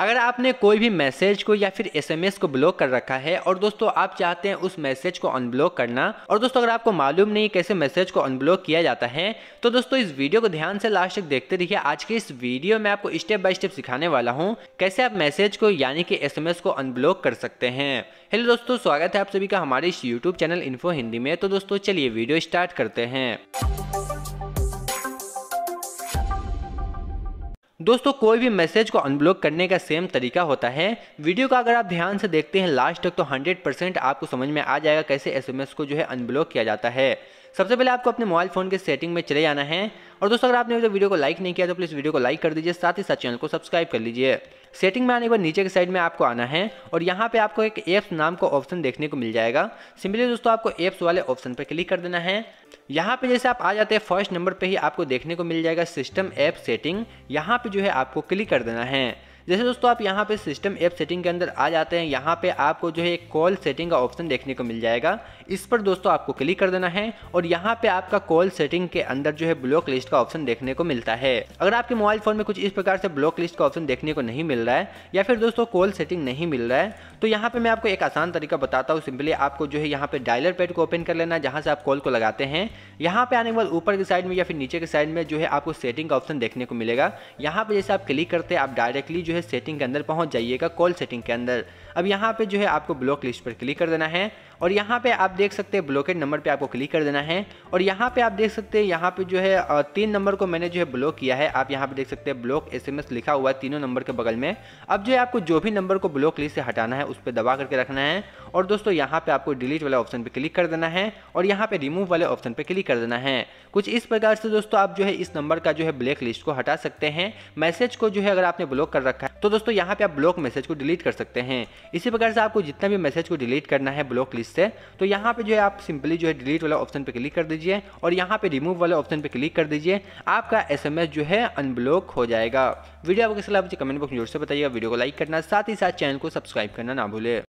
अगर आपने कोई भी मैसेज को या फिर एसएमएस को ब्लॉक कर रखा है और दोस्तों आप चाहते हैं उस मैसेज को अनब्लॉक करना और दोस्तों अगर आपको मालूम नहीं कैसे मैसेज को अनब्लॉक किया जाता है तो दोस्तों इस वीडियो को ध्यान से लास्ट तक देखते रहिए आज के इस वीडियो में आपको स्टेप बाय स्टेप सिखाने वाला हूँ कैसे आप मैसेज को यानी कि एस को अनब्लॉक कर सकते हैं हेलो दोस्तों स्वागत है आप सभी का हमारे इस यूट्यूब चैनल इन्फो हिंदी में तो दोस्तों चलिए वीडियो स्टार्ट करते हैं दोस्तों कोई भी मैसेज को अनब्लॉक करने का सेम तरीका होता है वीडियो का अगर आप ध्यान से देखते हैं लास्ट तक तो 100% आपको समझ में आ जाएगा कैसे एसएमएस को जो है अनब्लॉक किया जाता है सबसे पहले आपको अपने मोबाइल फ़ोन के सेटिंग में चले जाना है और दोस्तों अगर आपने वीडियो को लाइक नहीं किया तो प्लीज़ वीडियो को लाइक कर दीजिए साथ ही साथ चैनल को सब्सक्राइब कर लीजिए सेटिंग में आने के बाद नीचे के साइड में आपको आना है और यहाँ पे आपको एक एप्स नाम का ऑप्शन देखने को मिल जाएगा सिंपली दोस्तों आपको एप्स वाले ऑप्शन पर क्लिक कर देना है यहाँ पे जैसे आप आ जाते हैं फर्स्ट नंबर पे ही आपको देखने को मिल जाएगा सिस्टम ऐप सेटिंग यहाँ पे जो है आपको क्लिक कर देना है जैसे दोस्तों आप यहाँ पे सिस्टम ऐप सेटिंग के अंदर आ जाते हैं यहाँ पे आपको जो है एक कॉल सेटिंग का ऑप्शन देखने को मिल जाएगा इस पर दोस्तों आपको क्लिक कर देना है और यहाँ पे आपका कॉल सेटिंग के अंदर जो है ब्लॉक लिस्ट का ऑप्शन देखने को मिलता है अगर आपके मोबाइल फोन में कुछ इस प्रकार से ब्लॉक लिस्ट का ऑप्शन देखने को नहीं मिल रहा है या फिर दोस्तों कॉल सेटिंग नहीं मिल रहा है तो यहाँ पे मैं आपको एक आसान तरीका बताता हूँ सिंपली आपको जो है यहाँ पे डायलर पैड को ओपन कर लेना जहाँ से आप कॉल को लगाते हैं यहाँ पे आने के बाद ऊपर की साइड में या फिर नीचे के साइड में जो है आपको सेटिंग का ऑप्शन देखने को मिलेगा यहाँ पे जैसे आप क्लिक करते हैं आप डायरेक्टली जो है सेटिंग के अंदर पहुंच जाइएगा कॉल सेटिंग के अंदर अब यहाँ पे जो है आपको ब्लॉक लिस्ट पर क्लिक कर देना है और यहाँ पे आप देख सकते हैं ब्लॉकेट नंबर पे आपको क्लिक कर देना है और यहाँ पे आप देख सकते हैं यहाँ पे जो है तीन नंबर को मैंने जो है ब्लॉक किया है आप यहाँ पे देख सकते हैं ब्लॉक एसएमएस लिखा हुआ है तीनों नंबर के बगल में अब जो है आपको जो भी नंबर को ब्लॉक लिस्ट से हटाना है उस पर दबा करके रखना है और दोस्तों यहाँ पे आपको डिलीट वाले ऑप्शन पे क्लिक कर देना है और यहाँ पे रिमूव वाले ऑप्शन पे क्लिक कर देना है कुछ इस प्रकार से दोस्तों आप जो है इस नंबर का जो है ब्लैक लिस्ट को हटा सकते हैं मैसेज को जो है अगर आपने ब्लॉक कर रखा है तो दोस्तों यहाँ पे आप ब्लॉक मैसेज को डिलीट कर सकते हैं इसी प्रकार से आपको जितना भी मैसेज को डिलीट करना है ब्लॉक लिस्ट लिस्ट से तो यहाँ पे जो है आप सिंपली जो है डिलीट वाला ऑप्शन पे क्लिक कर दीजिए और यहाँ पे रिमूव वाले ऑप्शन पे क्लिक कर दीजिए आपका एसएमएस जो है अनब्लॉक हो जाएगा वीडियो आपको कैसा लगा मुझे कमेंट बॉक्स में जोर से बताइएगा वीडियो को लाइक करना साथ ही साथ चैनल को सब्सक्राइब करना ना भूले